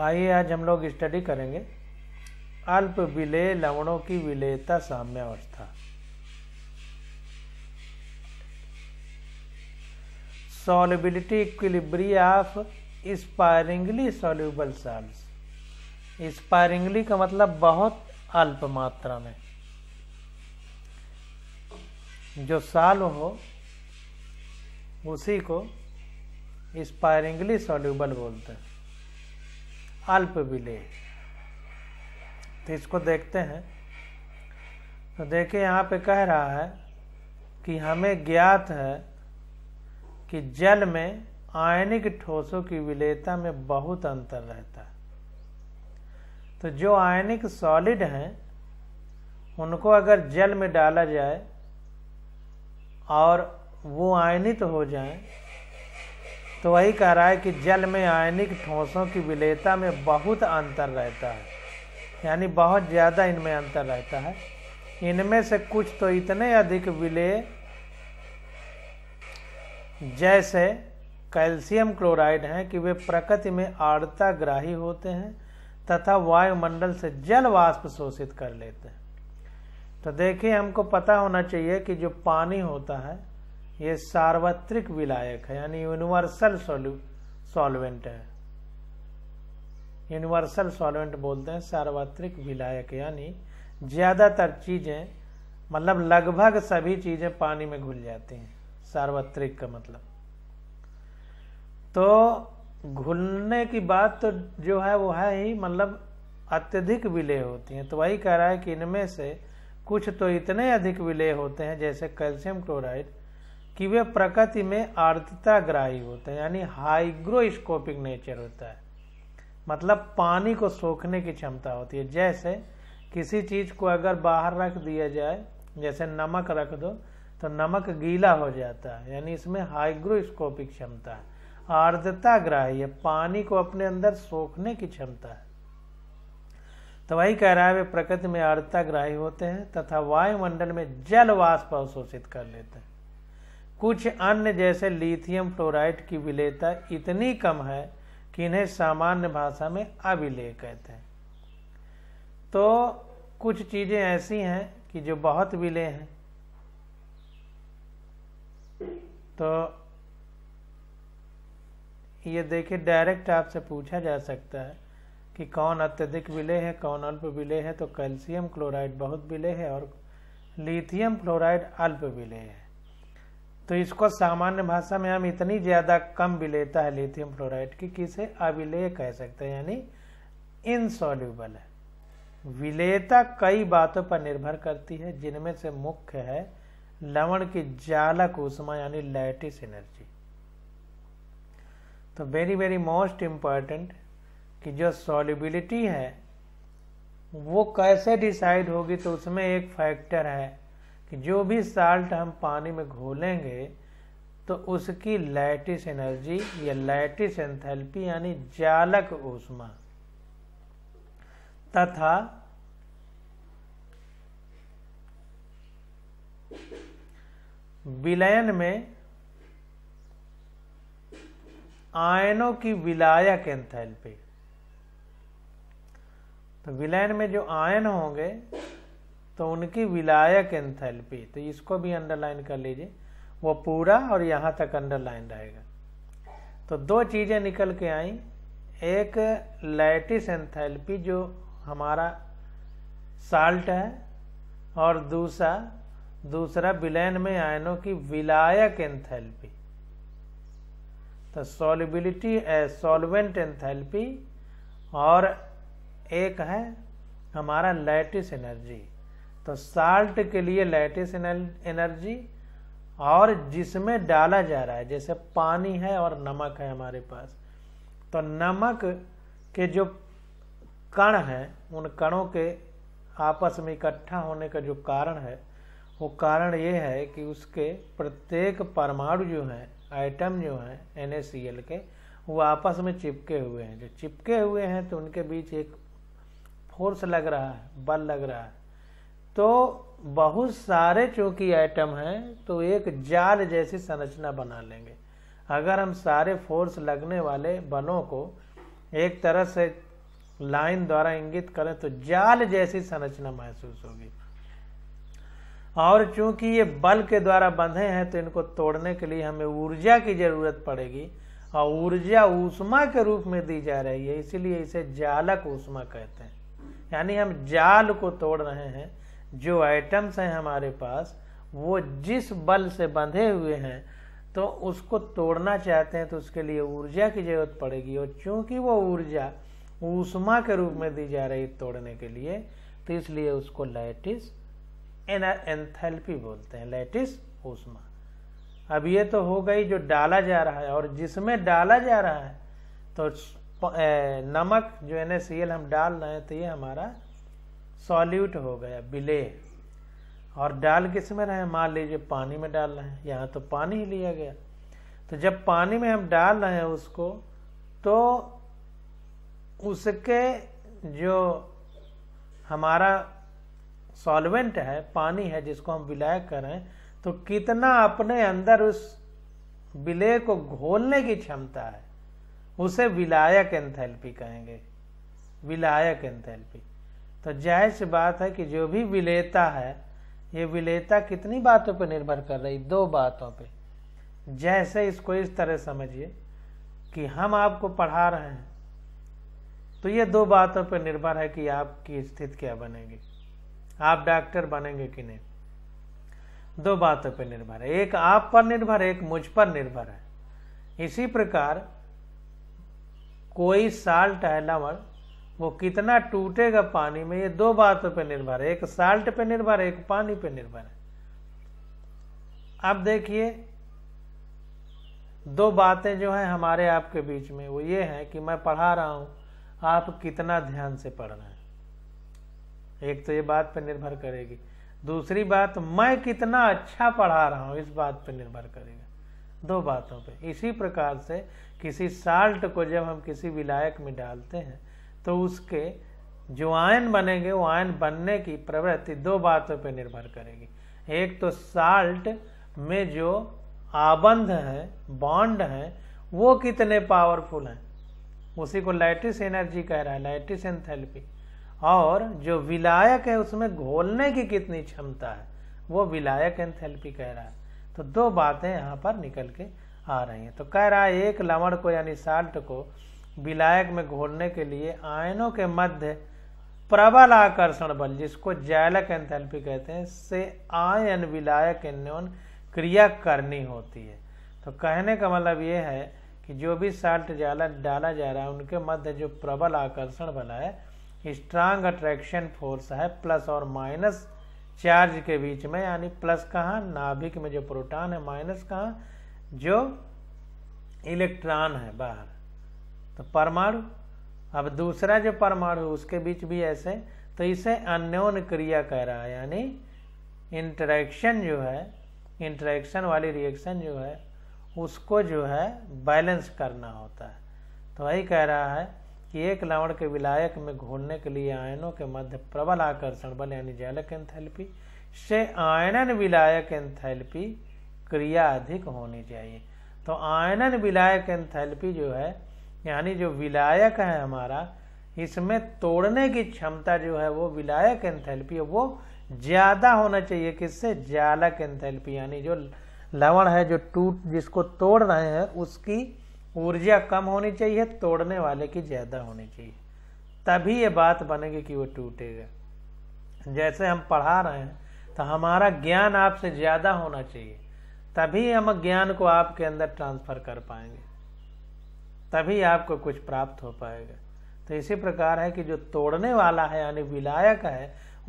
आइए आज हम लोग स्टडी करेंगे अल्प विलय लवणों की विलयता साम्यावस्था solubility equilibria of sparingly soluble salts sparingly का मतलब बहुत अल्प मात्रा में जो साल हो उसी को स्पायरिंगली सॉल्यूबल बोलते हैं अल्प विलेय तो इसको देखते हैं तो देखिए यहाँ पे कह रहा है कि हमें ज्ञात है कि जल में आयनिक ठोसों की विलेयता में बहुत अंतर रहता है तो जो आयनिक सॉलिड हैं उनको अगर जल में डाला जाए और वो आयनित तो हो जाए तो वही कह रहा है कि जल में आयनिक ठोसों की विलेयता में बहुत अंतर रहता है यानी बहुत ज़्यादा इनमें अंतर रहता है इनमें से कुछ तो इतने अधिक विलेय जैसे कैल्शियम क्लोराइड हैं कि वे प्रकृति में ग्राही होते हैं तथा वायुमंडल से जल वाष्प शोषित कर लेते हैं तो देखिए हमको पता होना चाहिए कि जो पानी होता है ये सार्वत्रिक विलायक है यानी यूनिवर्सल सॉल्वेंट है यूनिवर्सल सॉल्वेंट बोलते हैं सार्वत्रिक विलायक यानी ज़्यादातर चीज़ें मतलब लगभग सभी चीज़ें पानी में घुल जाती हैं सार्वत्रिक का मतलब तो घुलने की बात तो जो है वो है ही मतलब अत्यधिक विलय होती हैं तो वही कह रहा है कि इनमें से कुछ तो इतने अधिक विलय होते हैं जैसे कैल्शियम क्लोराइड कि वे प्रकृति में ग्राही होते हैं यानी हाइग्रोस्कोपिक नेचर होता है मतलब पानी को सोखने की क्षमता होती है जैसे किसी चीज़ को अगर बाहर रख दिया जाए जैसे नमक रख दो तो नमक गीला हो जाता है यानी इसमें हाइग्रोस्कोपिक क्षमता है ग्राही है पानी को अपने अंदर सोखने की क्षमता है तो वही कह रहा है वे प्रकृति में ग्राही होते हैं तथा वायुमंडल में जल वाष्प अवशोषित कर लेते हैं कुछ अन्य जैसे लिथियम फ्लोराइड की विलेयता इतनी कम है कि इन्हें सामान्य भाषा में अविलेय कहते हैं तो कुछ चीज़ें ऐसी हैं कि जो बहुत विलेय हैं तो ये देखिए डायरेक्ट आपसे पूछा जा सकता है कि कौन अत्यधिक विलेय है कौन अल्प विलेय है तो कैल्शियम क्लोराइड बहुत विलेय है और लिथियम फ्लोराइड अल्प विलेय है तो इसको सामान्य भाषा में हम इतनी ज़्यादा कम विलेयता है लिथियम फ्लोराइड की कि इसे अविलेय कह सकते हैं यानी इनसॉल्यूबल है विलेयता कई बातों पर निर्भर करती है जिनमें से मुख्य है लवण की जालक उष्मा यानी लैटिस एनर्जी तो वेरी वेरी मोस्ट इम्पॉर्टेंट कि जो सॉल्युबिलिटी है वो कैसे डिसाइड होगी तो उसमें एक फैक्टर है कि जो भी साल्ट हम पानी में घोलेंगे तो उसकी लैटिस एनर्जी या लैटिस एंथैल्पी यानी जालक ऊष्मा तथा विलयन में आयनों की विलायक एंथैल्पी तो विलयन में जो आयन होंगे तो उनकी विलायक एंथैल्पी तो इसको भी अंडरलाइन कर लीजिए वो पूरा और यहाँ तक अंडरलाइन रहेगा तो दो चीज़ें निकल के आई एक लैटिस एंथैल्पी जो हमारा साल्ट है और दूसरा दूसरा विलयन में आयनों की विलायक एंथैल्पी तो सॉलिबिलिटी सॉल्वेंट एंथैल्पी और एक है हमारा लैटिस एनर्जी तो साल्ट के लिए लैटिस एनर्जी और जिसमें डाला जा रहा है जैसे पानी है और नमक है हमारे पास तो नमक के जो कण हैं उन कणों के आपस में इकट्ठा होने का जो कारण है वो कारण ये है कि उसके प्रत्येक परमाणु जो हैं आइटम जो हैं एन के वो आपस में चिपके हुए हैं जो चिपके हुए हैं तो उनके बीच एक फोर्स लग रहा है बल लग रहा है तो बहुत सारे चूंकि आइटम हैं तो एक जाल जैसी संरचना बना लेंगे अगर हम सारे फोर्स लगने वाले बनों को एक तरह से लाइन द्वारा इंगित करें तो जाल जैसी संरचना महसूस होगी और चूंकि ये बल के द्वारा बंधे हैं तो इनको तोड़ने के लिए हमें ऊर्जा की जरूरत पड़ेगी और ऊर्जा ऊष्मा के रूप में दी जा रही है इसीलिए इसे जालक ऊष्मा कहते हैं यानी हम जाल को तोड़ रहे हैं जो आइटम्स हैं हमारे पास वो जिस बल से बंधे हुए हैं तो उसको तोड़ना चाहते हैं तो उसके लिए ऊर्जा की जरूरत पड़ेगी और चूंकि वो ऊर्जा ऊष्मा के रूप में दी जा रही तोड़ने के लिए तो इसलिए उसको लैटिस एंथैल्पी बोलते हैं लैटिस ऊष्मा अब ये तो हो गई जो डाला जा रहा है और जिसमें डाला जा रहा है तो नमक जो एन हम डाल रहे हैं तो ये हमारा सॉल्यूट हो गया बिले और डाल किस में रहे मान लीजिए पानी में डाल रहे हैं यहाँ तो पानी ही लिया गया तो जब पानी में हम डाल रहे हैं उसको तो उसके जो हमारा सॉल्वेंट है पानी है जिसको हम विलय करें तो कितना अपने अंदर उस विलय को घोलने की क्षमता है उसे विलायक एंथैल्पी कहेंगे विलायक एंथैल्पी तो जायज बात है कि जो भी विलेता है ये विलेता कितनी बातों पर निर्भर कर रही दो बातों पे जैसे इसको इस तरह समझिए कि हम आपको पढ़ा रहे हैं तो ये दो बातों पर निर्भर है कि आपकी स्थिति क्या बनेगी आप डॉक्टर बनेंगे कि नहीं दो बातों पर निर्भर है एक आप पर निर्भर है एक मुझ पर निर्भर है इसी प्रकार कोई साल टहलावर वो कितना टूटेगा पानी में ये दो बातों पर निर्भर है एक साल्ट पे निर्भर है एक पानी पे निर्भर है अब देखिए दो बातें जो हैं हमारे आपके बीच में वो ये है कि मैं पढ़ा रहा हूं आप कितना ध्यान से पढ़ रहे हैं एक तो ये बात पे निर्भर करेगी दूसरी बात मैं कितना अच्छा पढ़ा रहा हूं इस बात पे निर्भर करेगा दो बातों पे इसी प्रकार से किसी साल्ट को जब हम किसी विलायक में डालते हैं तो उसके जो आयन बनेंगे वो आयन बनने की प्रवृत्ति दो बातों पर निर्भर करेगी एक तो साल्ट में जो आबंध है बॉन्ड है वो कितने पावरफुल हैं उसी को लाइटिस एनर्जी कह रहा है लाइटिस एंथैल्पी और जो विलायक है उसमें घोलने की कितनी क्षमता है वो विलायक एंथैल्पी कह रहा है तो दो बातें यहाँ पर निकल के आ रही हैं तो कह रहा है एक लवण को यानी साल्ट को विलायक में घोलने के लिए आयनों के मध्य प्रबल आकर्षण बल जिसको जैलक एंथैल्पी कहते हैं से आयन विलायक एन्योन क्रिया करनी होती है तो कहने का मतलब ये है कि जो भी साल्ट जाला डाला जा रहा है उनके मध्य जो प्रबल आकर्षण बल है स्ट्रांग अट्रैक्शन फोर्स है प्लस और माइनस चार्ज के बीच में यानी प्लस कहाँ नाभिक में जो प्रोटॉन है माइनस कहाँ जो इलेक्ट्रॉन है बाहर तो परमाणु अब दूसरा जो परमाणु उसके बीच भी ऐसे तो इसे अन्योन क्रिया कह रहा है यानी इंटरेक्शन जो है इंटरेक्शन वाली रिएक्शन जो है उसको जो है बैलेंस करना होता है तो वही कह रहा है कि एक लवण के विलायक में घूरने के लिए आयनों के मध्य प्रबल आकर्षण बल यानी जैलक एंथैल्पी से आयनन विलायक एंथैल्पी क्रिया अधिक होनी चाहिए तो आयनन विलायक एंथैल्पी जो है यानी जो विलायक है हमारा इसमें तोड़ने की क्षमता जो है वो विलायक एंथैल्पी है वो ज़्यादा होना चाहिए किससे जालक एंथैल्पी यानी जो लवण है जो टूट जिसको तोड़ रहे हैं उसकी ऊर्जा कम होनी चाहिए तोड़ने वाले की ज़्यादा होनी चाहिए तभी ये बात बनेगी कि वो टूटेगा जैसे हम पढ़ा रहे हैं तो हमारा ज्ञान आपसे ज़्यादा होना चाहिए तभी हम ज्ञान को आपके अंदर ट्रांसफ़र कर पाएंगे तभी आपको कुछ प्राप्त हो पाएगा तो इसी प्रकार है कि जो तोड़ने वाला है यानी विलायक है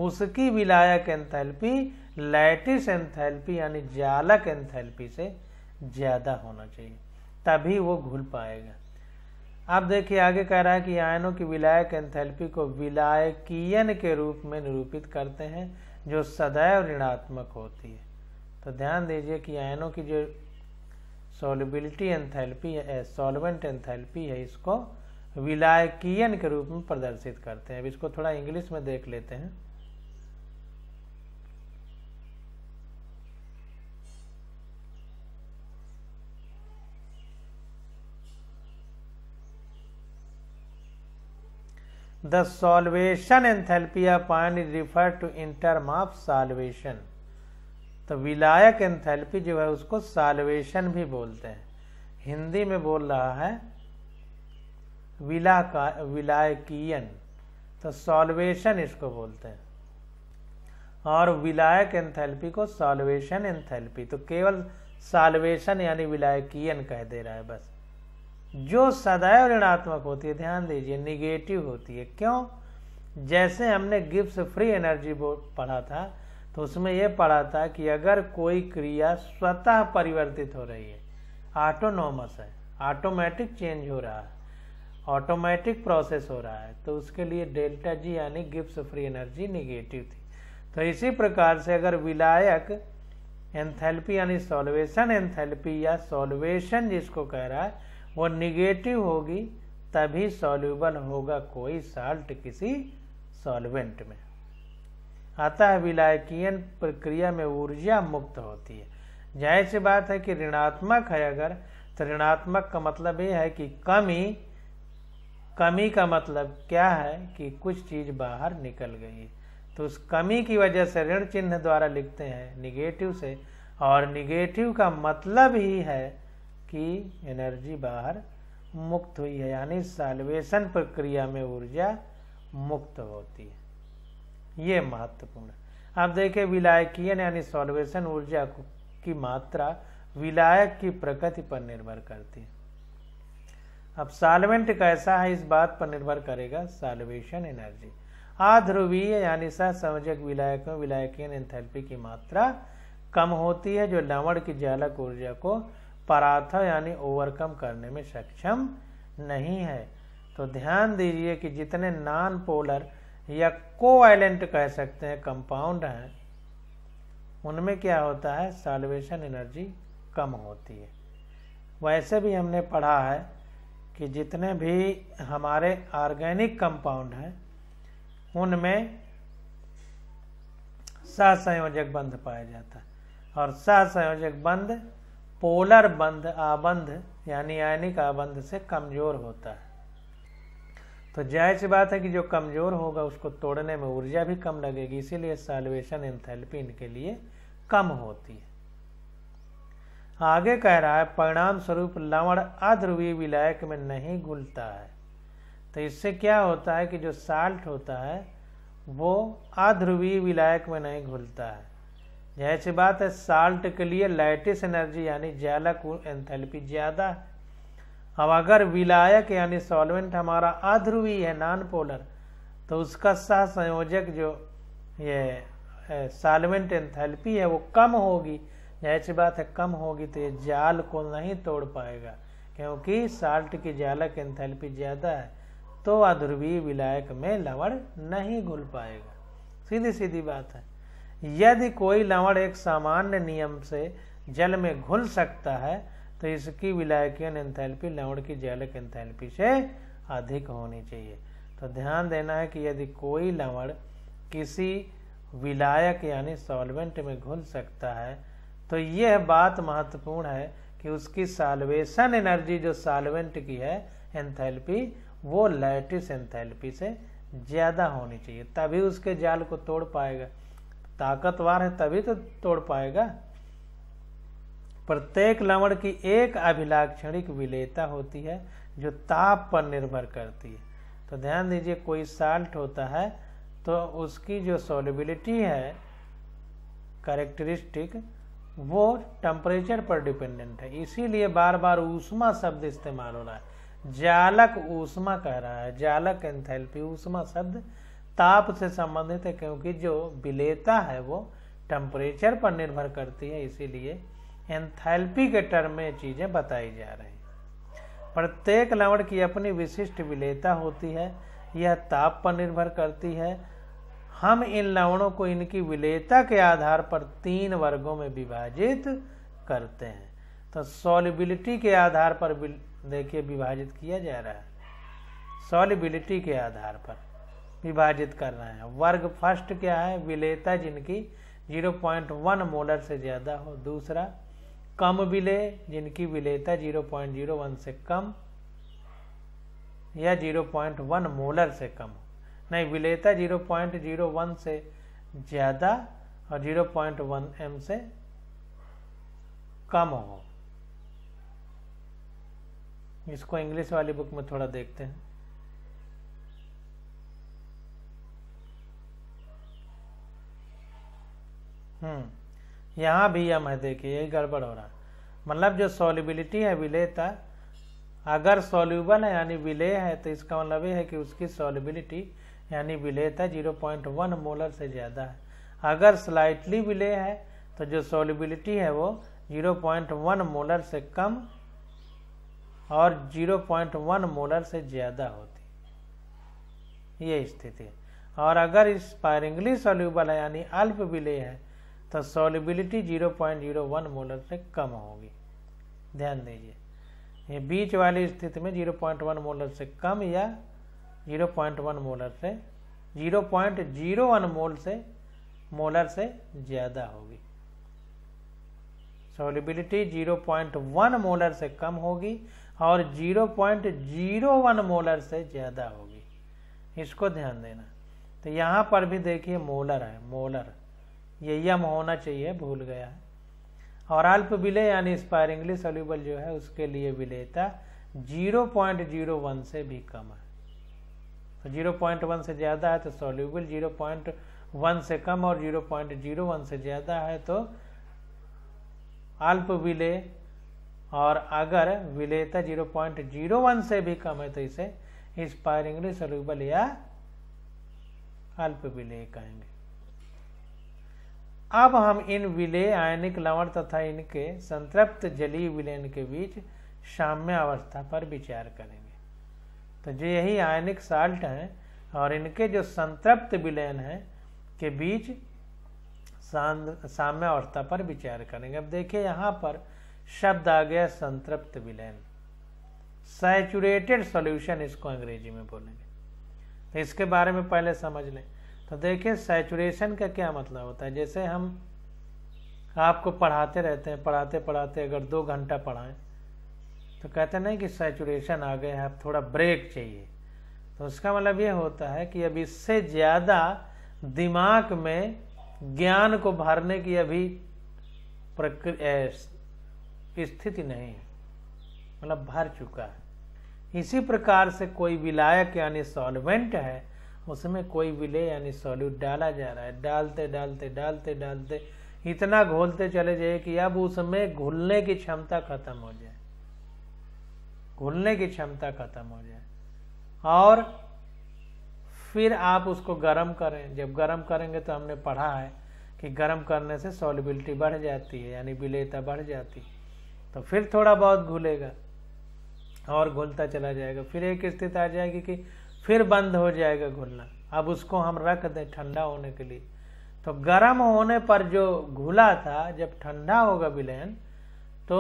उसकी विलायक एंथैल्पी लैटिस एंथैल्पी यानी जालक एंथैल्पी से ज़्यादा होना चाहिए तभी वो घुल पाएगा आप देखिए आगे कह रहा है कि आयनों की विलायक एंथैल्पी को विलायकियन के रूप में निरूपित करते हैं जो सदैव ऋणात्मक होती है तो ध्यान दीजिए कि आयनों की जो सॉलिबिलिटी एंथैल्पी है सॉल्वेंट एंथैल्पी है इसको विलायकियन के रूप में प्रदर्शित करते हैं अब इसको थोड़ा इंग्लिश में देख लेते हैं The solvation enthalpy of ion is referred to in term of solvation. तो विलायक एंथैल्पी जो है उसको साल्वेशन भी बोलते हैं हिंदी में बोल रहा है विला का विलायकियन तो सॉल्वेशन इसको बोलते हैं और विलायक एंथैल्पी को सॉल्वेशन एंथैल्पी तो केवल सॉल्वेशन यानी विलायकियन कह दे रहा है बस जो सदैव ऋणात्मक होती है ध्यान दीजिए निगेटिव होती है क्यों जैसे हमने गिब्स फ्री एनर्जी पढ़ा था तो उसमें यह पढ़ा था कि अगर कोई क्रिया स्वतः परिवर्तित हो रही है ऑटोनोमस है ऑटोमेटिक चेंज हो रहा है ऑटोमेटिक प्रोसेस हो रहा है तो उसके लिए डेल्टा जी यानी गिप्स फ्री एनर्जी निगेटिव थी तो इसी प्रकार से अगर विलायक एंथैल्पी यानी सॉल्वेशन एंथैल्पी या सॉल्वेशन जिसको कह रहा है वो निगेटिव होगी तभी सॉल्यूबल होगा कोई साल्ट किसी सॉल्वेंट में अतः विलायकीयन प्रक्रिया में ऊर्जा मुक्त होती है जाहिर सी बात है कि ऋणात्मक है अगर तो ऋणात्मक का मतलब ये है कि कमी कमी का मतलब क्या है कि कुछ चीज बाहर निकल गई है तो उस कमी की वजह से ऋण चिन्ह द्वारा लिखते हैं निगेटिव से और निगेटिव का मतलब ही है कि एनर्जी बाहर मुक्त हुई है यानी साल्वेशन प्रक्रिया में ऊर्जा मुक्त होती है ये महत्वपूर्ण आप देखिए विलायकीय यानी सॉल्वेशन ऊर्जा की मात्रा विलायक की प्रकृति पर निर्भर करती है अब सालवेंट कैसा है इस बात पर निर्भर करेगा सालवेशन एनर्जी आध्रुवीय यानी सह संयोजक विलायक में विलायकियन एंथैल्पी की मात्रा कम होती है जो लवण की जालक ऊर्जा को पराथ यानी ओवरकम करने में सक्षम नहीं है तो ध्यान दीजिए कि जितने नॉन पोलर या कोवाइलेंट कह सकते हैं कंपाउंड हैं उनमें क्या होता है सॉल्वेशन एनर्जी कम होती है वैसे भी हमने पढ़ा है कि जितने भी हमारे ऑर्गेनिक कंपाउंड हैं उनमें सहसंयोजक बंध पाया जाता है और सहसंयोजक बंध पोलर बंध आबंध यानी आयनिक आबंध से कमज़ोर होता है तो सी बात है कि जो कमज़ोर होगा उसको तोड़ने में ऊर्जा भी कम लगेगी इसीलिए सॉल्वेशन एंथैल्पी इनके लिए कम होती है आगे कह रहा है परिणाम स्वरूप लवण अध्रुवीय विलायक में नहीं घुलता है तो इससे क्या होता है कि जो साल्ट होता है वो अध्रुवीय विलायक में नहीं घुलता है जैसी बात है साल्ट के लिए लाइटिस एनर्जी यानी ज्यालक एंथैल्पी ज़्यादा है अब अगर विलायक यानी सॉल्वेंट हमारा अध्रुवी है नॉन पोलर तो उसका सह संयोजक जो ये सॉल्वेंट एंथैल्पी है वो कम होगी ऐसी बात है कम होगी तो ये जाल को नहीं तोड़ पाएगा क्योंकि साल्ट की जालक एंथैल्पी ज़्यादा है तो अध्रुवी विलायक में लवण नहीं घुल पाएगा सीधी सीधी बात है यदि कोई लवण एक सामान्य नियम से जल में घुल सकता है तो इसकी विलायकियन एंथैल्पी लवण की जैलक एंथैल्पी से अधिक होनी चाहिए तो ध्यान देना है कि यदि कोई लवण किसी विलायक यानी सॉल्वेंट में घुल सकता है तो यह बात महत्वपूर्ण है कि उसकी साल्वेशन एनर्जी जो सॉल्वेंट की है एंथैल्पी वो लैटिस एंथैल्पी से ज़्यादा होनी चाहिए तभी उसके जाल को तोड़ पाएगा ताकतवर है तभी तो तोड़ पाएगा प्रत्येक लवण की एक अभिलाक्षणिक विलेता होती है जो ताप पर निर्भर करती है तो ध्यान दीजिए कोई साल्ट होता है तो उसकी जो सोलिबिलिटी है करेक्टरिस्टिक वो टेम्परेचर पर डिपेंडेंट है इसीलिए बार बार ऊष्मा शब्द इस्तेमाल हो रहा है जालक ऊष्मा कह रहा है जालक एंथैल्पी ऊष्मा शब्द ताप से संबंधित है क्योंकि जो विलेता है वो टेम्परेचर पर निर्भर करती है इसीलिए एंथैल्पी के टर्म में चीज़ें बताई जा रही प्रत्येक लवण की अपनी विशिष्ट विलेता होती है यह ताप पर निर्भर करती है हम इन लवणों को इनकी विलेता के आधार पर तीन वर्गों में विभाजित करते हैं तो सॉलिबिलिटी के आधार पर देखिए विभाजित किया जा रहा है सॉलिबिलिटी के आधार पर विभाजित कर रहे हैं वर्ग फर्स्ट क्या है विलेता जिनकी 0.1 मोलर से ज़्यादा हो दूसरा कम विलय जिनकी विलयता 0.01 से कम या 0.1 मोलर से कम नहीं विलयता 0.01 से ज़्यादा और 0.1 एम से कम हो इसको इंग्लिश वाली बुक में थोड़ा देखते हैं हम्म यहाँ भी यम है देखिए ये गड़बड़ हो रहा है मतलब जो सॉलिबिलिटी है विलय का अगर सॉल्यूबल है यानी विलय है तो इसका मतलब ये है कि उसकी सॉलिबिलिटी यानी जीरो पॉइंट वन मोलर से ज़्यादा है अगर स्लाइटली विलय है तो जो सॉलिबिलिटी है वो जीरो पॉइंट वन मोलर से कम और जीरो पॉइंट वन मोलर से ज़्यादा होती ये स्थिति और अगर स्पायरिंगली सॉल्यूबल है यानी अल्प विलय है तो सॉलिबिलिटी 0.01 मोलर से कम होगी ध्यान दीजिए ये बीच वाली स्थिति में 0.1 मोलर से कम या 0.1 मोलर से 0.01 मोल से मोलर से ज़्यादा होगी सॉलिबिलिटी 0.1 मोलर से कम होगी और 0.01 मोलर से ज़्यादा होगी इसको ध्यान देना तो यहाँ पर भी देखिए मोलर है मोलर ये यम होना चाहिए भूल गया और अल्प विलय यानी स्पायरिंगली सोल्यूबल जो है उसके लिए विलयता 0.01 से भी कम है जीरो पॉइंट वन से ज़्यादा है तो सोल्यूबल जीरो पॉइंट वन से कम और जीरो जीरो पॉइंट वन से ज़्यादा है तो अल्प विलय और अगर विलेता वन से भी कम है तो इसे स्पायरिंगली सोल्यूबल या अल्प विलय कहेंगे अब हम इन विलेय आयनिक लवण तथा इनके संतृप्त जलीय विलयन के बीच साम्य अवस्था पर विचार करेंगे तो जो यही आयनिक साल्ट हैं और इनके जो संतृप्त विलयन हैं के बीच साम्य अवस्था पर विचार करेंगे अब देखिए यहाँ पर शब्द आ गया संतृप्त विलयन सैचुरेटेड सॉल्यूशन इसको अंग्रेजी में बोलेंगे तो इसके बारे में पहले समझ लें तो देखिए सैचुरेशन का क्या मतलब होता है जैसे हम आपको पढ़ाते रहते हैं पढ़ाते पढ़ाते अगर दो घंटा पढ़ाएं तो कहते नहीं कि सैचुरेशन आ गए हैं अब थोड़ा ब्रेक चाहिए तो उसका मतलब ये होता है कि अब इससे ज़्यादा दिमाग में ज्ञान को भरने की अभी प्रक्रिया स्थिति नहीं मतलब भर चुका है इसी प्रकार से कोई विलायक यानी सॉल्वेंट है उसमें कोई विले यानी सॉल्यूट डाला जा रहा है डालते डालते डालते डालते इतना घोलते चले जाए कि अब उसमें घुलने की क्षमता खत्म हो जाए घुलने की क्षमता खत्म हो जाए और फिर आप उसको गर्म करें जब गर्म करेंगे तो हमने पढ़ा है कि गर्म करने से सॉलिबिलिटी बढ़ जाती है यानी विलेयता बढ़ जाती है तो फिर थोड़ा बहुत घुलेगा और घुलता चला जाएगा फिर एक स्थिति आ जाएगी कि फिर बंद हो जाएगा घुलना अब उसको हम रख दें ठंडा होने के लिए तो गर्म होने पर जो घुला था जब ठंडा होगा विलयन तो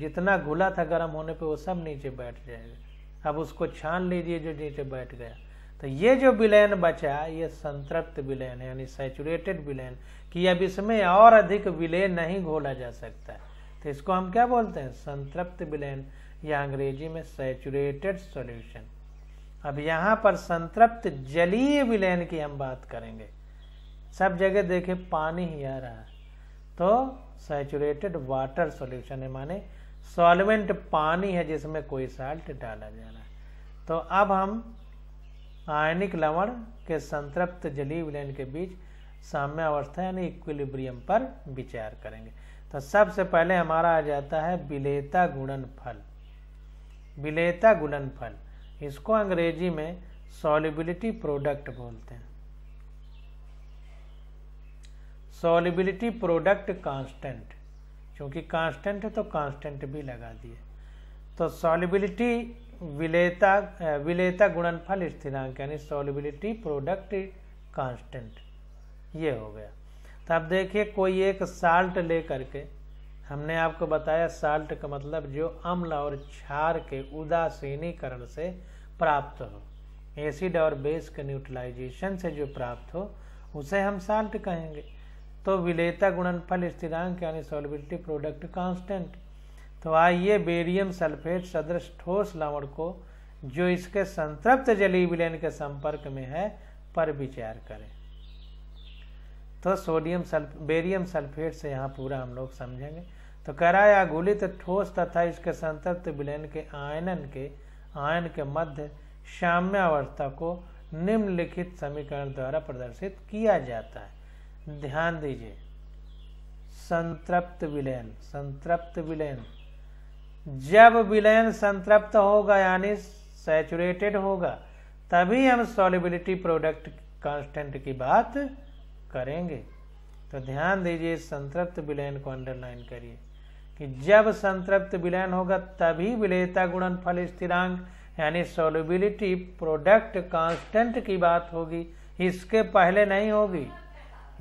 जितना घुला था गर्म होने पे वो सब नीचे बैठ जाएगा अब उसको छान लीजिए जो नीचे बैठ गया तो ये जो विलयन बचा ये संतृप्त विलयन है यानी सेचुरेटेड विलयन कि अब इसमें और अधिक विलय नहीं घोला जा सकता है तो इसको हम क्या बोलते हैं संतृप्त विलयन या अंग्रेजी में सेचुरेटेड सॉल्यूशन अब यहाँ पर संतृप्त जलीय विलयन की हम बात करेंगे सब जगह देखे पानी ही आ रहा है तो सैचुरेटेड वाटर सॉल्यूशन है माने सॉल्वेंट पानी है जिसमें कोई साल्ट डाला जा रहा है तो अब हम आयनिक लवण के संतृप्त जलीय विलयन के बीच साम्य अवस्था यानी इक्विलिब्रियम पर विचार करेंगे तो सबसे पहले हमारा आ जाता है विलेता गुणन फल विलेता गुणन फल इसको अंग्रेजी में सॉलिबिलिटी प्रोडक्ट बोलते हैं सॉलिबिलिटी प्रोडक्ट कांस्टेंट क्योंकि कांस्टेंट है तो कांस्टेंट भी लगा दिए तो सॉलिबिलिटी विलेता विलेता गुणनफल स्थिरांक यानी सॉलिबिलिटी प्रोडक्ट कांस्टेंट ये हो गया तो आप देखिए कोई एक साल्ट ले करके हमने आपको बताया साल्ट का मतलब जो अम्ल और क्षार के उदासीनीकरण से प्राप्त हो एसिड और बेस के न्यूट्रलाइजेशन से जो प्राप्त हो उसे हम साल्ट कहेंगे तो विलेता गुणनफल स्थिरांक यानी सॉलिबिलिटी प्रोडक्ट कांस्टेंट तो आइए बेरियम सल्फेट सदृश ठोस लवण को जो इसके संतृप्त जलीय विलयन के संपर्क में है पर विचार करें तो सोडियम सल्फ बेरियम सल्फेट से यहाँ पूरा हम लोग समझेंगे तो कराया गुलित ठोस तथा इसके संतृप्त विलयन के आयनन के आयन के मध्य साम्यावस्था को निम्नलिखित समीकरण द्वारा प्रदर्शित किया जाता है ध्यान दीजिए संतृप्त विलयन संतृप्त विलयन जब विलयन संतृप्त होगा यानी सैचुरेटेड होगा तभी हम सॉलिबिलिटी प्रोडक्ट कांस्टेंट की बात करेंगे तो ध्यान दीजिए संतृप्त विलयन को अंडरलाइन करिए कि जब संतृप्त विलयन होगा तभी विलयता गुणन फल स्थिरांक यानी सोलिबिलिटी प्रोडक्ट कांस्टेंट की बात होगी इसके पहले नहीं होगी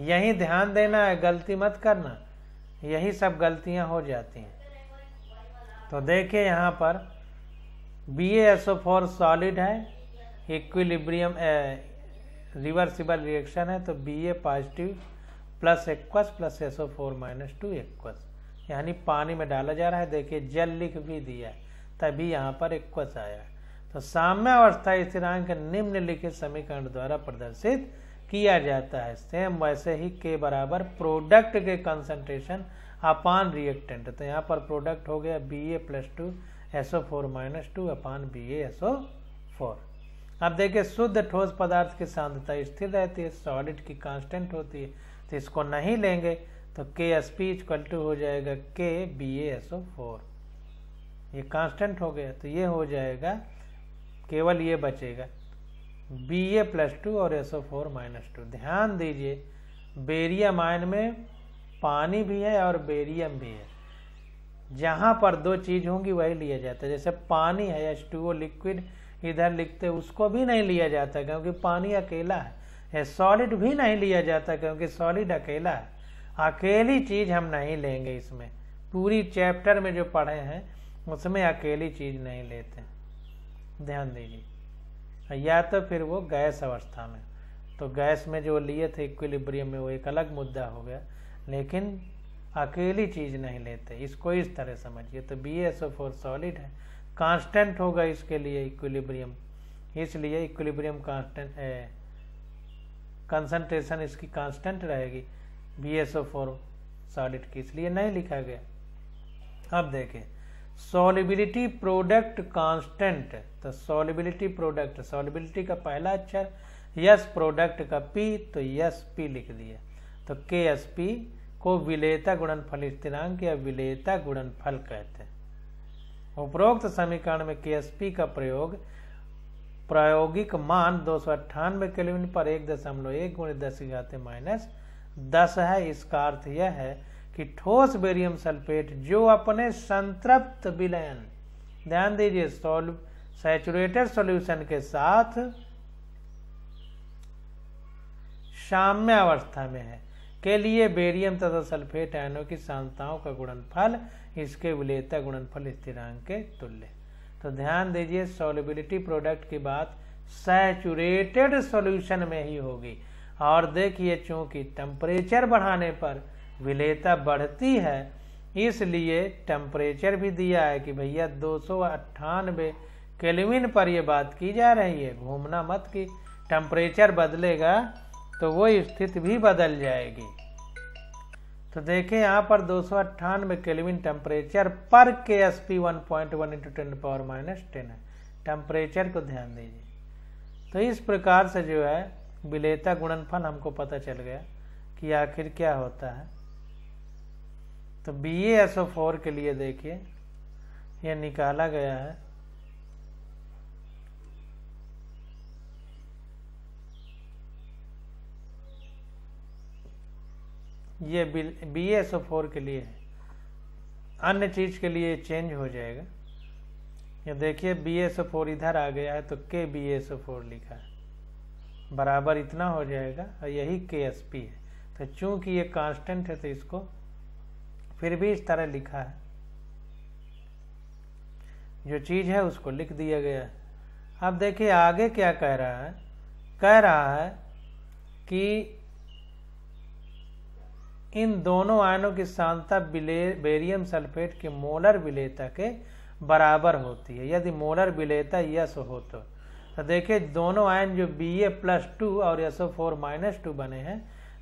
यही ध्यान देना है गलती मत करना यही सब गलतियां हो जाती हैं तो देखिए यहाँ पर बी एसओ फोर सॉलिड है इक्विलिब्रियम रिवर्सिबल रिएक्शन है तो B A positive plus aqueous plus S O four minus two aqueous यानी पानी में डाला जा रहा है देखिए जल लिख भी दिया तभी यहाँ पर इक्वस आया तो साम्य अवस्था स्थिरांक निम्नलिखित समीकरण द्वारा प्रदर्शित किया जाता है सेम वैसे ही के बराबर प्रोडक्ट के कंसंट्रेशन अपान रिएक्टेंट तो यहाँ पर प्रोडक्ट हो गया B A plus two S O four minus two अपान बी एस ओ फोर अब देखिए शुद्ध ठोस पदार्थ की सांद्रता स्थिर रहती है सॉलिड की कांस्टेंट होती है तो इसको नहीं लेंगे तो K S P equal to हो जाएगा के बी एस ओ फोर ये कांस्टेंट हो गया तो ये हो जाएगा केवल ये बचेगा बी ए प्लस टू और S O four minus two ध्यान दीजिए बेरियम आयन में पानी भी है और बेरियम भी है जहाँ पर दो चीज़ होंगी वही लिया जाता है जैसे पानी है एस टू ओ लिक्विड इधर लिखते उसको भी नहीं लिया जाता क्योंकि पानी अकेला है सॉलिड भी नहीं लिया जाता क्योंकि सॉलिड अकेला है अकेली चीज हम नहीं लेंगे इसमें पूरी चैप्टर में जो पढ़े हैं उसमें अकेली चीज नहीं लेते ध्यान दीजिए या तो फिर वो गैस अवस्था में तो गैस में जो लिए थे इक्विलिब्रियम में वो एक अलग मुद्दा हो गया लेकिन अकेली चीज नहीं लेते इसको इस तरह समझिए तो B S O four solid है कांस्टेंट होगा इसके लिए इक्विलिब्रियम इसलिए इक्विलिब्रियम कांस्टेंट कंसंट्रेशन इसकी कांस्टेंट रहेगी B S O four solid के इसलिए नहीं लिखा गया अब देखें सॉलिबिलिटी प्रोडक्ट कांस्टेंट तो सॉलिबिलिटी प्रोडक्ट सॉलिबिलिटी का पहला अक्षर यस प्रोडक्ट का पी तो यस पी लिख दिया तो के एस पी को विलेता गुणनफल स्थिरांक या विलेता गुणनफल कहते हैं उपरोक्त समीकरण में के एस पी का प्रयोग प्रायोगिक मान दो सौ अट्ठानवे केल्विन पर एक दशमलव एक गुणित दस माइनस दस है इसका अर्थ यह है कि ठोस बेरियम सल्फेट जो अपने संतृप्त विलयन ध्यान दीजिए सोल्व सैचुरेटेड सॉल्यूशन के साथ साम्य अवस्था में है के लिए बेरियम तथा सल्फेट आयनों की सांताओं का गुणनफल इसके विलेयता गुणनफल स्थिरांक के तुल्य तो ध्यान दीजिए सॉलिबिलिटी प्रोडक्ट की बात सैचुरेटेड सॉल्यूशन में ही होगी और देखिए चूंकि टेम्परेचर बढ़ाने पर विलेयता बढ़ती है इसलिए टेम्परेचर भी दिया है कि भैया दो केल्विन पर यह बात की जा रही है घूमना मत की टेम्परेचर बदलेगा तो वो स्थिति भी बदल जाएगी तो देखें यहाँ पर दो सौ अट्ठानवे केलविन टेम्परेचर पर K S P one point one into ten power minus ten है टेम्परेचर को ध्यान दीजिए तो इस प्रकार से जो है विलेयता गुणनफल हमको पता चल गया कि आखिर क्या होता है तो बी एस ओ फोर के लिए देखिए यह निकाला गया है ये बी एस ओ फोर के लिए है अन्य चीज के लिए चेंज हो जाएगा ये देखिए बी एस ओ फोर इधर आ गया है तो के बी एस ओ फोर लिखा है बराबर इतना हो जाएगा और यही के एस पी है तो चूंकि ये कांस्टेंट है तो इसको फिर भी इस तरह लिखा है जो चीज़ है उसको लिख दिया गया है अब देखिए आगे क्या कह रहा है कह रहा है कि इन दोनों आयनों की बिले बेरियम सल्फेट के मोलर विलेता के बराबर होती है यदि मोलर विलेता यस हो तो तो देखिए दोनों आयन जो बी ए प्लस टू और S O four minus two बने हैं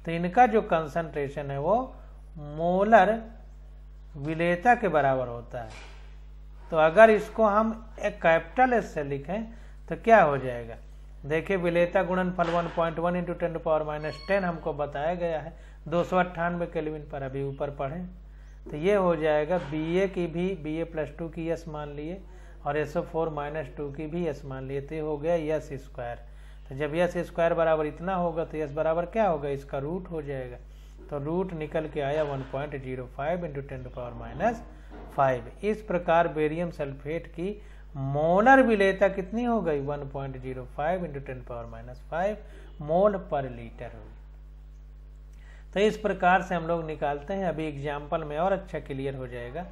तो इनका जो कंसंट्रेशन है वो मोलर विलेता के बराबर होता है तो अगर इसको हम एक कैपिटल एस से लिखें तो क्या हो जाएगा देखिए विलेता गुणन फल one point one into ten power minus ten हमको बताया गया है दो सौ अट्ठानवे केलविन पर अभी ऊपर पढ़ें तो ये हो जाएगा बी ए की भी बी ए प्लस टू की एस मान लीजिए और S O four minus two की भी एस मान लिए हो गया यस स्क्वायर तो जब यस स्क्वायर बराबर इतना होगा तो यस बराबर क्या होगा इसका रूट हो जाएगा तो रूट निकल के आया one point zero five into ten power minus five इस प्रकार बेरियम सल्फेट की मोलर विलेयता कितनी हो गई 1.05 point zero five into ten power minus five mole पर लीटर हुई तो इस प्रकार से हम लोग निकालते हैं अभी एग्जाम्पल में और अच्छा क्लियर हो जाएगा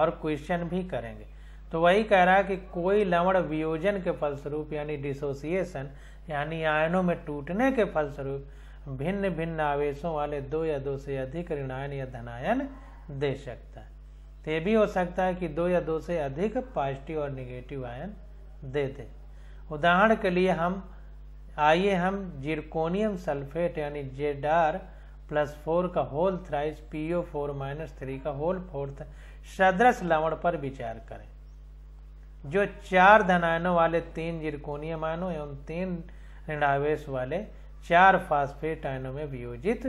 और क्वेश्चन भी करेंगे तो वही कह रहा है कि कोई लवण वियोजन के फलस्वरूप यानी डिसोसिएशन यानी आयनों में टूटने के फलस्वरूप भिन्न भिन्न आवेशों वाले दो या दो से अधिक ऋणायन या धनायन दे सकता है तो ये भी हो सकता है कि दो या दो से अधिक पॉजिटिव और निगेटिव आयन दे दे उदाहरण के लिए हम आइए हम जिरकोनियम सल्फेट यानी जेड आर प्लस फोर का whole thrice P O four minus three का होल फोर्थ सदृश लवण पर विचार करें जो चार धनायनों वाले तीन जिरकोनीय मायनों एवं तीन ऋणावेश वाले चार फास्फेट आयनों में वियोजित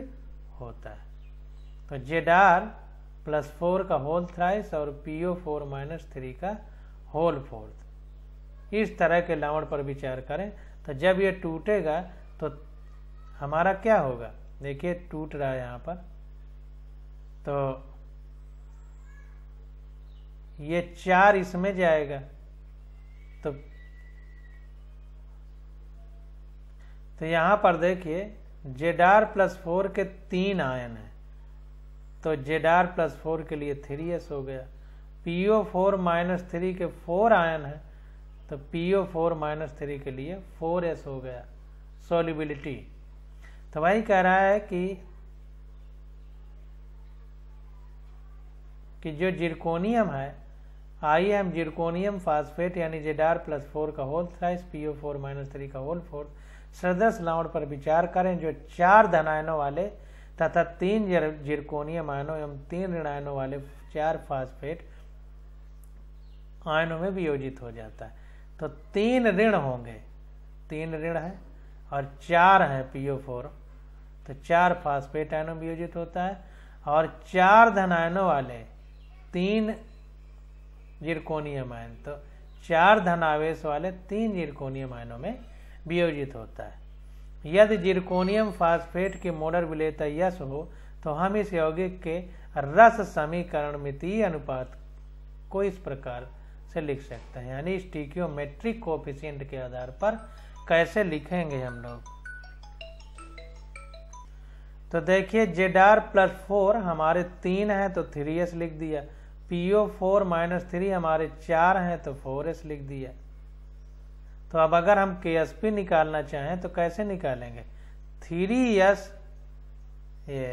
होता है तो जेडार प्लस फोर का होल थ्राइस और P O four minus three का होल फोर्थ इस तरह के लावण पर विचार करें तो जब ये टूटेगा तो हमारा क्या होगा देखिए टूट रहा है यहाँ पर तो ये चार इसमें जाएगा तो यहाँ पर देखिए जेडार प्लस फोर के तीन आयन हैं तो जेडार प्लस फोर के लिए थ्री एस हो गया P O four minus three के फोर आयन है तो P O four minus three के लिए फोर एस हो गया सोलिबिलिटी तो वही कह रहा है कि कि जो जिरकोनियम है आई एम जिरकोनियम फास्फेट यानी जेडार प्लस फोर का whole thrice P O four minus three का होल फोर सदस्य लावण पर विचार करें जो चार धनायनों वाले तथा तीन जिरकोनियम आयनों एवं तीन ऋणायनों वाले चार फास्फेट आयनों में वियोजित हो जाता है तो तीन ऋण होंगे तीन ऋण है और चार है पीओ फोर तो चार फास्फेट आयनों वियोजित होता है और चार धनायनों वाले तीन जिरकोनियम आयन तो चार धनावेश वाले तीन जिरकोनियम आयनों में वियोजित होता है यदि जिरकोनियम फास्फेट के मोडर विलेता यश हो तो हम इस यौगिक के रस समीकरण मितीय अनुपात को इस प्रकार से लिख सकते हैं यानी स्टीक्योमेट्रिक कोफिशियंट के आधार पर कैसे लिखेंगे हम लोग तो देखिए जेड आर प्लस फोर हमारे तीन है तो थ्री एस लिख दिया P O four minus three हमारे चार हैं तो फोर एस लिख दिया तो अब अगर हम के एस पी निकालना चाहें तो कैसे निकालेंगे थ्री एस ये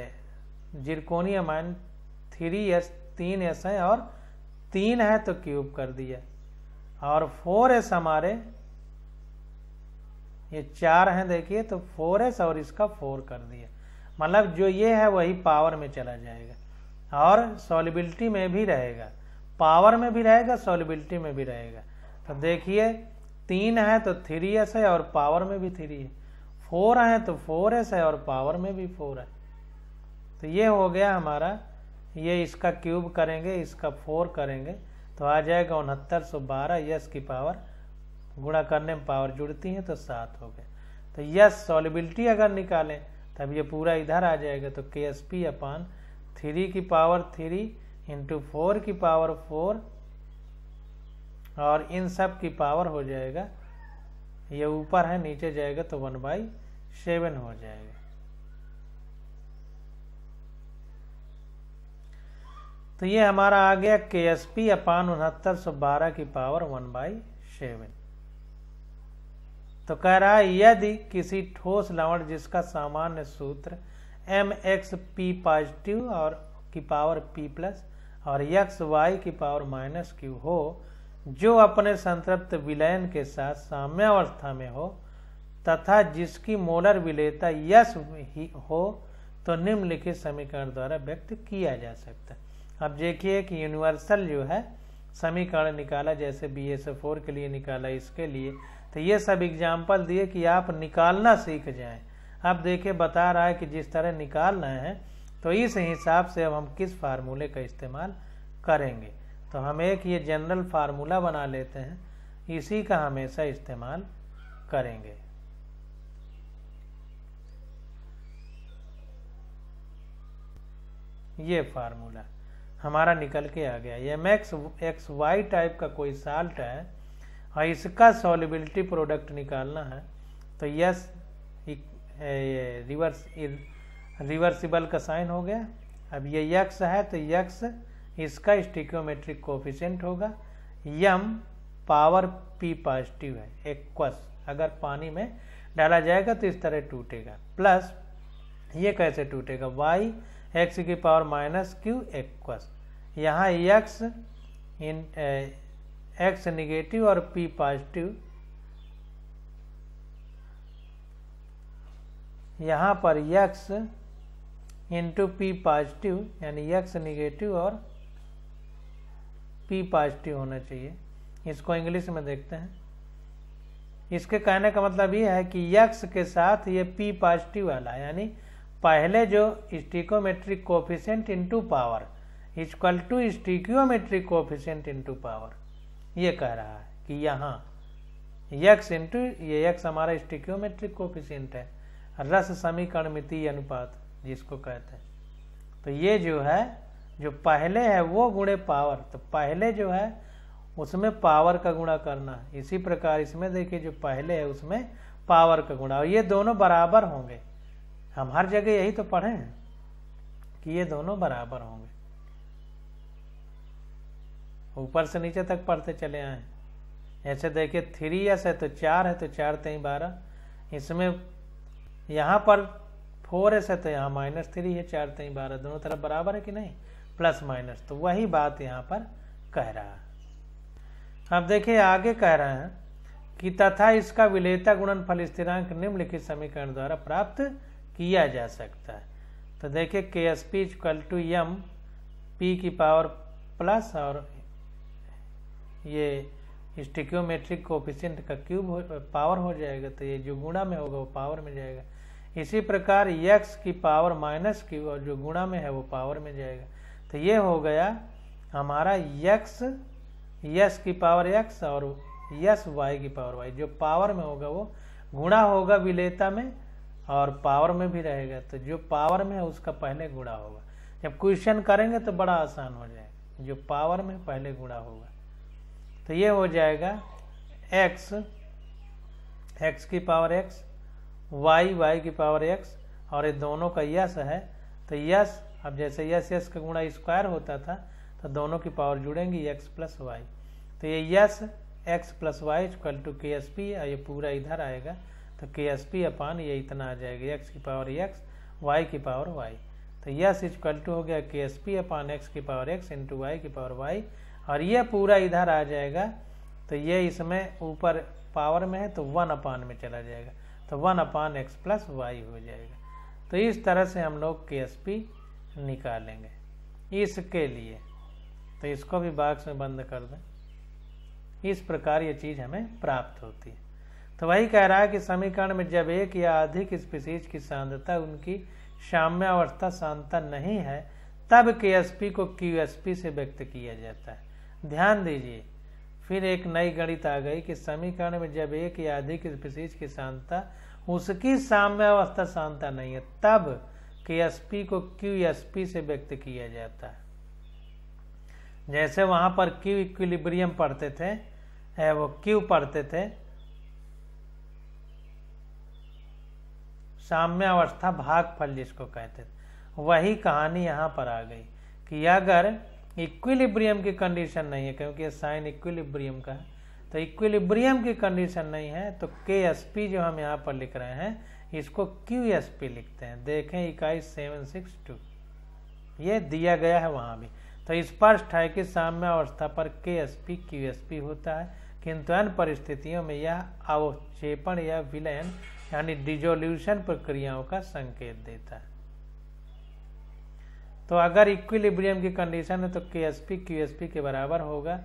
जिरकोनी अमाइन थ्री एस तीन एस है और तीन है तो क्यूब कर दिया और फोर एस हमारे ये चार हैं देखिए तो फोर एस और इसका फोर कर दिया मतलब जो ये है वही पावर में चला जाएगा और सॉलिबिलिटी में भी रहेगा पावर में भी रहेगा सॉलिबिलिटी में भी रहेगा तो देखिए तीन है तो थ्री एस है और पावर में भी थ्री है फोर है तो फोर एस है और पावर में भी फोर है तो ये हो गया हमारा ये इसका क्यूब करेंगे इसका फोर करेंगे तो आ जाएगा उनहत्तर सौ बारह यस की पावर गुणा करने में पावर जुड़ती है तो सात हो गया तो यस सॉलिबिलिटी अगर निकालें तब ये पूरा इधर आ जाएगा तो K S P upon three की पावर थ्री इंटू फोर की पावर फोर और इन सब की पावर हो जाएगा ये ऊपर है नीचे जाएगा तो वन बाई सेवन हो जाएगा तो ये हमारा आ गया के एस पी अपान उनहत्तर सौ बारह की पावर वन बाई सेवन तो कह रहा है यदि किसी ठोस लवण जिसका सामान्य सूत्र एम एक्स पी पॉजिटिव और की पावर पी प्लस और यक्स वाई की पावर माइनस क्यू हो जो अपने संतृप्त विलयन के साथ साम्यावस्था में हो तथा जिसकी मोलर विलेयता यश ही हो तो निम्नलिखित समीकरण द्वारा व्यक्त किया जा सकता है अब देखिए कि यूनिवर्सल जो है समीकरण निकाला जैसे बी एस फोर के लिए निकाला इसके लिए तो ये सब एग्जाम्पल दिए कि आप निकालना सीख जाएं अब देखिए बता रहा है कि जिस तरह निकालना है तो इस हिसाब से अब हम किस फार्मूले का इस्तेमाल करेंगे तो हम एक ये जनरल फार्मूला बना लेते हैं इसी का हमेशा इस्तेमाल करेंगे ये फार्मूला हमारा निकल के आ गया ये एक्स एक्स वाई टाइप का कोई साल्ट है और इसका सॉलिबिलिटी प्रोडक्ट निकालना है तो यस ये रिवर्स रिवर्सिबल का साइन हो गया अब ये यक्स है तो यक्स इसका स्टिक्योमेट्रिक कोफिशेंट होगा यम पावर पी पॉजिटिव है एक्वस अगर पानी में डाला जाएगा तो इस तरह टूटेगा प्लस ये कैसे टूटेगा वाई एक्स की पावर माइनस क्यू एक्वस यहाँ यक्स इन एक्स eh, निगेटिव और पी पॉजिटिव यहाँ पर यक्स इंटू पी पॉजिटिव यानी यक्स निगेटिव और पी पॉजिटिव होना चाहिए इसको इंग्लिश में देखते हैं इसके कहने का मतलब ये है कि यक्स के साथ ये पी पॉजिटिव वाला यानी पहले जो stoichiometric coefficient into power equal to stoichiometric coefficient into power ये कह रहा है कि यहाँ यक्स इंटू ये यक्स हमारा स्टिक्योमेट्रिक कोफिशेंट है रस समीकरण मिति अनुपात जिसको कहते हैं तो ये जो है जो पहले है वो गुणे पावर तो पहले जो है उसमें पावर का गुणा करना इसी प्रकार इसमें देखिए जो पहले है उसमें पावर का गुणा ये दोनों बराबर होंगे हम हर जगह यही तो पढ़े हैं कि ये दोनों बराबर होंगे ऊपर से नीचे तक पढ़ते चले आए ऐसे देखिए थ्री एस है तो चार है तो चार तेई बारह इसमें यहाँ पर फोर एस है तो यहाँ माइनस थ्री है चार तीन बारह दोनों तरफ बराबर है कि नहीं प्लस माइनस तो वही बात यहाँ पर कह रहा है अब देखिए आगे कह रहे हैं कि तथा इसका विलेता फल स्थिरांक निम्नलिखित समीकरण द्वारा प्राप्त किया जा सकता है तो देखिए K S P equal to M P की पावर प्लस और ये स्टिक्योमेट्रिक कोफिशियंट का क्यूब हो पावर हो जाएगा तो ये जो गुणा में होगा वो पावर में जाएगा इसी प्रकार यक्स की पावर माइनस की और जो गुणा में है वो पावर में जाएगा तो ये हो गया हमारा यक्स यस की पावर यक्स और यस वाई की पावर वाई जो पावर में होगा वो गुणा होगा विलेता में और पावर में भी रहेगा तो जो पावर में है उसका पहले गुणा होगा जब क्वेश्चन करेंगे तो बड़ा आसान हो जाएगा जो पावर में पहले गुणा होगा तो ये हो जाएगा एक्स एक्स की पावर एक्स वाई वाई की पावर एक्स और ये दोनों का यस है तो यस अब जैसे यस यस का गुणा स्क्वायर होता था तो दोनों की पावर जुड़ेंगी एक्स प्लस वाई तो ये S X plus Y equal to K S P ये पूरा इधर आएगा तो के एस पी अपान ये इतना आ जाएगा एक्स की पावर एक्स वाई की पावर वाई तो यस इक्वल टू हो गया K S P upon X की पावर एक्स इंटू वाई की पावर वाई और ये पूरा इधर आ जाएगा तो ये इसमें ऊपर पावर में है तो वन अपान में चला जाएगा तो one upon X plus Y हो जाएगा तो इस तरह से हम लोग के एस पी निकालेंगे इसके लिए तो इसको भी बाक्स में बंद कर दें इस प्रकार ये चीज़ हमें प्राप्त होती है तो वही कह रहा है कि समीकरण में जब एक या अधिक स्पीसीज की सांद्रता उनकी साम्यावस्था सांता नहीं है तब के एस पी को क्यू एस पी से व्यक्त किया जाता है ध्यान दीजिए फिर एक नई गणित आ गई कि समीकरण में जब एक या अधिक स्पीसीज की सांद्रता उसकी अवस्था सांद्रता नहीं है तब के एस पी को क्यू एस पी से व्यक्त किया जाता है जैसे वहां पर क्यू इक्विलिब्रियम पढ़ते थे वो क्यू पढ़ते थे साम्य अवस्था भागफल जिसको कहते थे वही कहानी यहां पर आ गई कि अगर इक्विलिब्रियम की कंडीशन नहीं है क्योंकि साइन इक्विलिब्रियम का है तो इक्विलिब्रियम की कंडीशन नहीं है तो के एस पी जो हम यहाँ पर लिख रहे हैं इसको क्यू एस पी लिखते हैं देखें इकाई सेवन सिक्स टू ये दिया गया है वहाँ भी तो स्पष्ट है कि साम्य अवस्था पर K S P Q S P होता है किंतु अन्य परिस्थितियों में यह अवक्षेपण या विलयन यानी डिजोल्यूशन प्रक्रियाओं का संकेत देता है तो अगर इक्विलिब्रियम की कंडीशन है तो K S P Q S P के बराबर होगा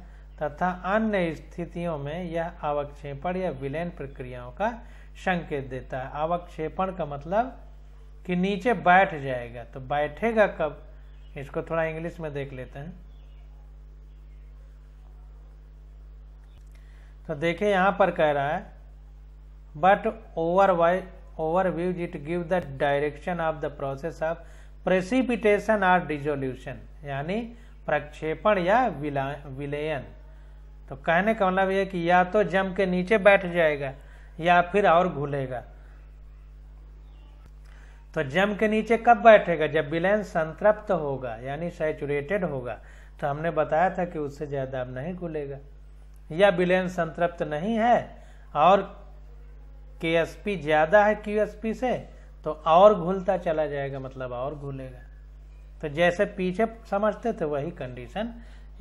तथा अन्य स्थितियों में यह अवक्षेपण या विलयन प्रक्रियाओं का संकेत देता है अवक्षेपण का मतलब कि नीचे बैठ जाएगा तो बैठेगा कब इसको थोड़ा इंग्लिश में देख लेते हैं तो देखिए यहां पर कह रहा है but over Y over views it give the direction of the process of precipitation और डिजोल्यूशन यानी प्रक्षेपण या विलयन तो कहने का मतलब यह कि या तो जम के नीचे बैठ जाएगा या फिर और घुलेगा तो जम के नीचे कब बैठेगा जब विलयन संतृप्त होगा यानी सैचुरेटेड होगा तो हमने बताया था कि उससे ज़्यादा अब नहीं घुलेगा या विलयन संतृप्त नहीं है और के ज़्यादा है क्यू से तो और घुलता चला जाएगा मतलब और घुलेगा तो जैसे पीछे समझते थे वही कंडीशन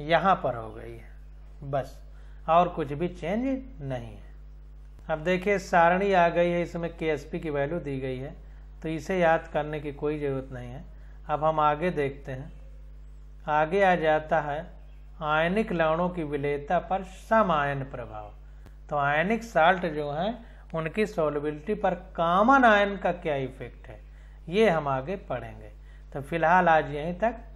यहाँ पर हो गई है बस और कुछ भी चेंज नहीं है अब देखिए सारणी आ गई है इसमें के की वैल्यू दी गई है तो इसे याद करने की कोई ज़रूरत नहीं है अब हम आगे देखते हैं आगे आ जाता है आयनिक लवणों की विलेयता पर समायन प्रभाव तो आयनिक साल्ट जो है उनकी सॉलिबिलिटी पर कामन आयन का क्या इफेक्ट है ये हम आगे पढ़ेंगे तो फिलहाल आज यहीं तक